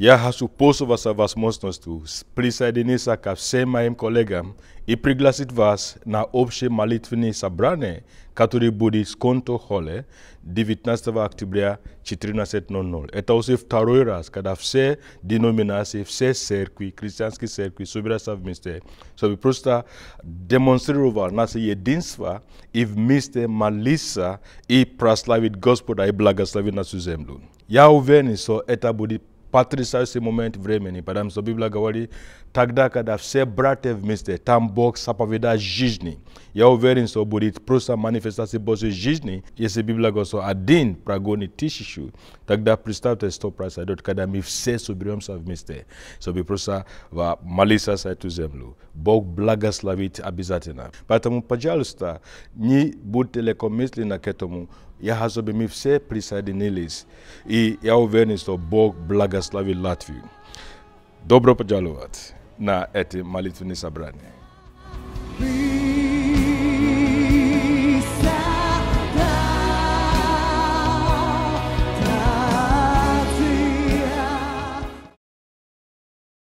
Я суппозу вас о возможности присоединиться ко всем моим коллегам и пригласить вас на общее молитвенное собрание, которое будет в Сконто Холле 19 октября 14.00. Это уже второй раз, когда все деноминации, все церкви, христианские церкви собираются вместе, чтобы просто демонстрировать наше единство и вместе молиться и прославить Господа и благословить нашу землю. Я уверен, что это будет patrisa si moment vremeni pada mzabibla gawali tagda kada vse brate vmiste tambok sapavida zizni ya ja uveri nso budit prusa manifesta si bosu zizni yesi bibla goso adin pragoni tishishu tagda pristav te sto prasa dot kada mi vse subiri msa vmiste so bi prusa va malisa sa etu zemlu bok blaga slavit abizatina patamu pajalusta ni budi telekomisli na ketomu jahazo bemifse nilis i ja uveren što Bog blagoslovi Latviju. Dobro pojalovat na eti malitveni sabranje.